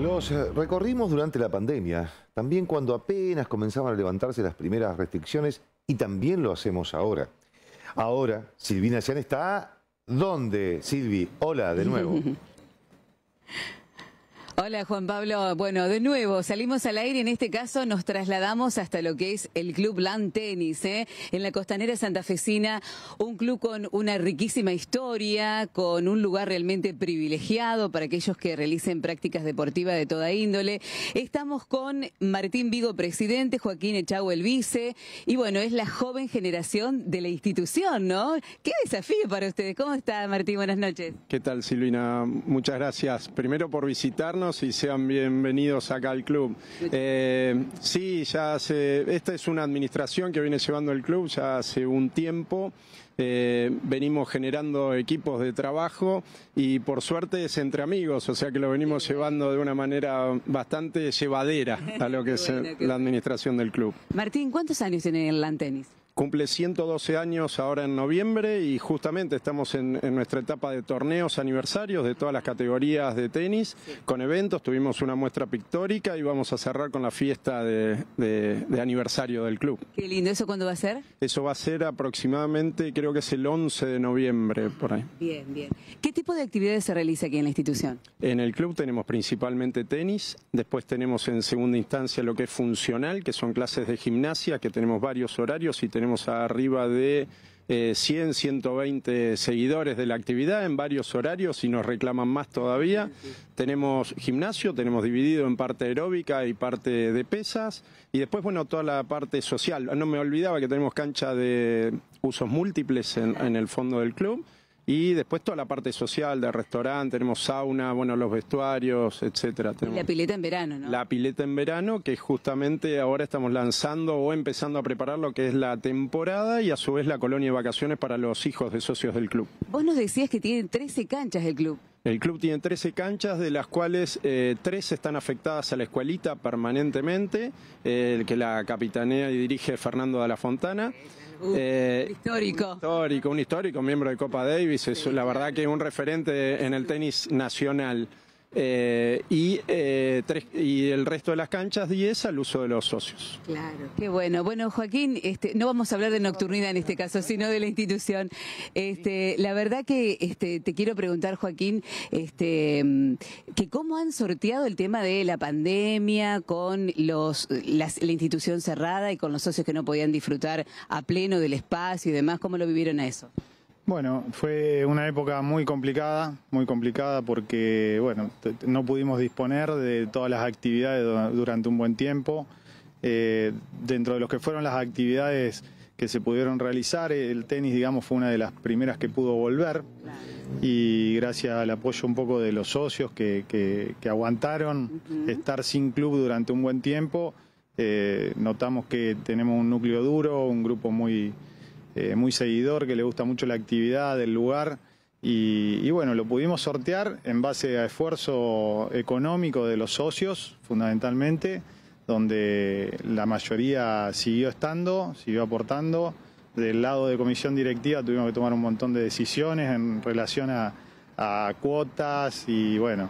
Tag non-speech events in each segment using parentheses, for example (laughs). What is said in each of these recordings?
Los eh, recorrimos durante la pandemia, también cuando apenas comenzaban a levantarse las primeras restricciones y también lo hacemos ahora. Ahora, Silvina Sean está... ¿Dónde, Silvi? Hola de nuevo. (laughs) Hola Juan Pablo, bueno, de nuevo salimos al aire, y en este caso nos trasladamos hasta lo que es el Club Land Tennis, ¿eh? en la costanera Santa Fecina, un club con una riquísima historia, con un lugar realmente privilegiado para aquellos que realicen prácticas deportivas de toda índole. Estamos con Martín Vigo, presidente, Joaquín Echau, el vice, y bueno, es la joven generación de la institución, ¿no? Qué desafío para ustedes. ¿Cómo está Martín? Buenas noches. ¿Qué tal Silvina? Muchas gracias. Primero por visitarnos y sean bienvenidos acá al club. Eh, sí, ya hace, esta es una administración que viene llevando el club ya hace un tiempo. Eh, venimos generando equipos de trabajo y por suerte es entre amigos, o sea que lo venimos llevando de una manera bastante llevadera a lo que es la administración del club. Martín, ¿cuántos años tiene el tenis cumple 112 años ahora en noviembre y justamente estamos en, nuestra etapa de torneos aniversarios de todas las categorías de tenis, con eventos, tuvimos una muestra pictórica y vamos a cerrar con la fiesta de, de, aniversario del club. Qué lindo, ¿eso cuándo va a ser? Eso va a ser aproximadamente, creo que es el 11 de noviembre, por ahí. Bien, bien. ¿Qué tipo de actividades se realiza aquí en la institución? En el club tenemos principalmente tenis, después tenemos en segunda instancia lo que es funcional, que son clases de gimnasia, que tenemos varios horarios y tenemos tenemos arriba de 100, eh, 120 seguidores de la actividad en varios horarios y nos reclaman más todavía. Tenemos gimnasio, tenemos dividido en parte aeróbica y parte de pesas y después, bueno, toda la parte social. No me olvidaba que tenemos cancha de usos múltiples en el fondo del club. Y después toda la parte social del restaurante, tenemos sauna, bueno, los vestuarios, etcétera. Tenemos la pileta en verano, ¿no? La pileta en verano, que justamente ahora estamos lanzando o empezando a preparar lo que es la temporada y a su vez la colonia de vacaciones para los hijos de socios del club. Vos nos decías que tiene 13 canchas el club. El club tiene 13 canchas, de las cuales 3 eh, están afectadas a la escuelita permanentemente, el que la capitanea y dirige Fernando de la Fontana. Uh, eh, histórico. histórico, un histórico miembro de Copa Davis, es la verdad que un referente en el tenis nacional. Eh, y, eh, tres, y el resto de las canchas 10 al uso de los socios. Claro, qué bueno. Bueno, Joaquín, este, no vamos a hablar de nocturnidad en este caso, sino de la institución. Este, la verdad que este, te quiero preguntar, Joaquín, que cómo han sorteado el tema de la pandemia con los, la institución cerrada y con los socios que no podían disfrutar a pleno del espacio y demás, ¿cómo lo vivieron a eso? Bueno, fue una época muy complicada, muy complicada porque, bueno, no pudimos disponer de todas las actividades durante un buen tiempo. Eh, dentro de los que fueron las actividades que se pudieron realizar, el tenis, digamos, fue una de las primeras que pudo volver y gracias al apoyo un poco de los socios que, que, aguantaron estar sin club durante un buen tiempo, eh, notamos que tenemos un núcleo duro, un grupo muy eh, muy seguidor, que le gusta mucho la actividad, del lugar. Y, bueno, lo pudimos sortear en base a esfuerzo económico de los socios, fundamentalmente, donde la mayoría siguió estando, siguió aportando. Del lado de comisión directiva tuvimos que tomar un montón de decisiones en relación a, cuotas y bueno.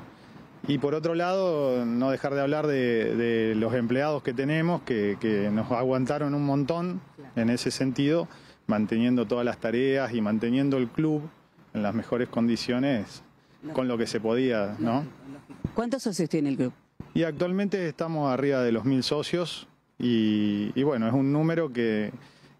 Y por otro lado, no dejar de hablar de, los empleados que tenemos, que nos aguantaron un montón en ese sentido manteniendo todas las tareas y manteniendo el club en las mejores condiciones con lo que se podía, ¿no? ¿Cuántos socios tiene el club? Y actualmente estamos arriba de los mil socios y, bueno, es un número que,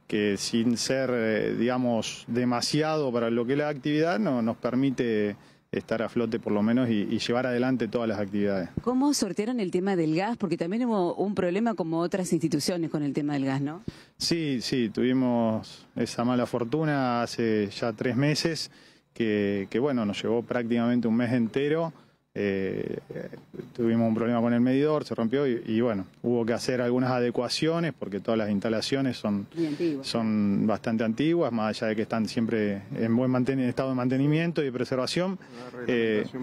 que sin ser, eh, digamos, demasiado para lo que es la actividad, no, nos permite estar a flote por lo menos y, llevar adelante todas las actividades. ¿Cómo sortearon el tema del gas? Porque también hubo un problema como otras instituciones con el tema del gas, ¿no? Sí, sí, tuvimos esa mala fortuna hace ya tres meses que, bueno, nos llevó prácticamente un mes entero. Eh, tuvimos un problema con el medidor, se rompió y, bueno, hubo que hacer algunas adecuaciones porque todas las instalaciones son, son bastante antiguas, más allá de que están siempre en buen estado de mantenimiento y de preservación. La situación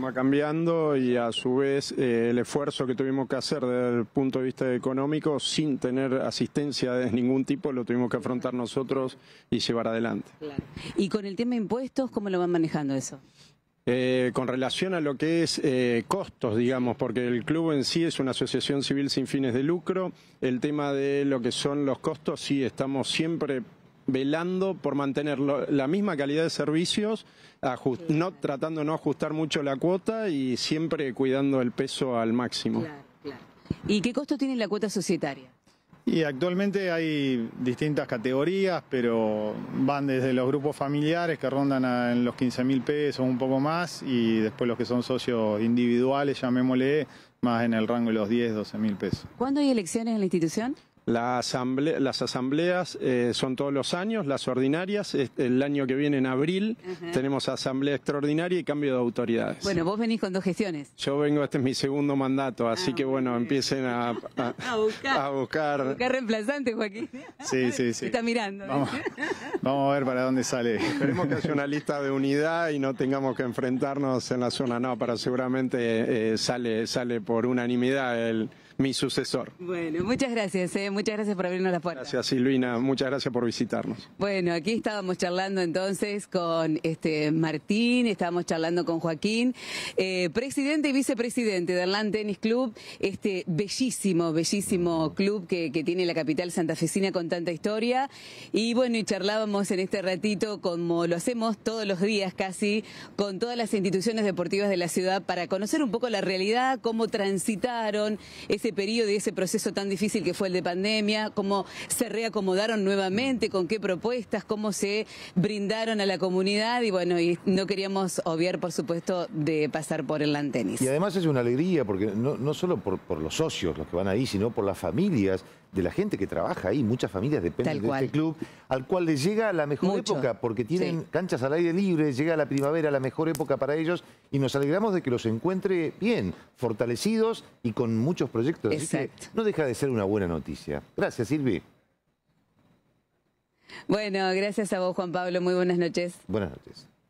eh, va cambiando y a su vez eh, el esfuerzo que tuvimos que hacer desde el punto de vista económico sin tener asistencia de ningún tipo lo tuvimos que afrontar nosotros y llevar adelante. Y con el tema de impuestos, ¿cómo lo van manejando eso? Eh, con relación a lo que es eh, costos, digamos, porque el club en sí es una asociación civil sin fines de lucro, el tema de lo que son los costos, sí, estamos siempre velando por mantener la misma calidad de servicios, no tratando de no ajustar mucho la cuota y siempre cuidando el peso al máximo. ¿Y qué costo tiene la cuota societaria? Y actualmente hay distintas categorías, pero van desde los grupos familiares que rondan en los 15 mil pesos, un poco más, y después los que son socios individuales, llamémosle, más en el rango de los 10, 12 mil pesos. ¿Cuándo hay elecciones en la institución? las asambleas eh, son todos los años, las ordinarias, el año que viene en abril tenemos asamblea extraordinaria y cambio de autoridades. Bueno, vos venís con dos gestiones. Yo vengo, este es mi segundo mandato, así ah, que bueno, empiecen a, a, (laughs) buscar. a, buscar. reemplazante, Joaquín. Sí, sí, sí. Está mirando. Vamos, a ver para dónde sale. Esperemos que haya una lista de unidad y no tengamos que enfrentarnos en la zona, no, pero seguramente eh, sale, sale por unanimidad el mi sucesor. Bueno, muchas gracias, eh, muchas gracias por abrirnos la puerta. Gracias, Silvina, muchas gracias por visitarnos. Bueno, aquí estábamos charlando entonces con este Martín, estábamos charlando con Joaquín, eh, presidente y vicepresidente del Land Tennis Club, este bellísimo, bellísimo club que, tiene la capital santafesina con tanta historia. Y bueno, y charlábamos en este ratito, como lo hacemos todos los días casi, con todas las instituciones deportivas de la ciudad para conocer un poco la realidad, cómo transitaron ese este periodo y ese proceso tan difícil que fue el de pandemia, cómo se reacomodaron nuevamente, con qué propuestas, cómo se brindaron a la comunidad y bueno, y no queríamos obviar, por supuesto, de pasar por el tenis. Y además es una alegría, porque no, no solo por, por los socios, los que van ahí, sino por las familias de la gente que trabaja ahí. Muchas familias dependen de este club, al cual les llega la mejor época, porque tienen canchas al aire libre, llega la primavera, la mejor época para ellos, y nos alegramos de que los encuentre bien, fortalecidos y con muchos proyectos. no deja de ser una buena noticia. Gracias, Silvi. Bueno, gracias a vos, Juan Pablo. Muy buenas noches. Buenas noches.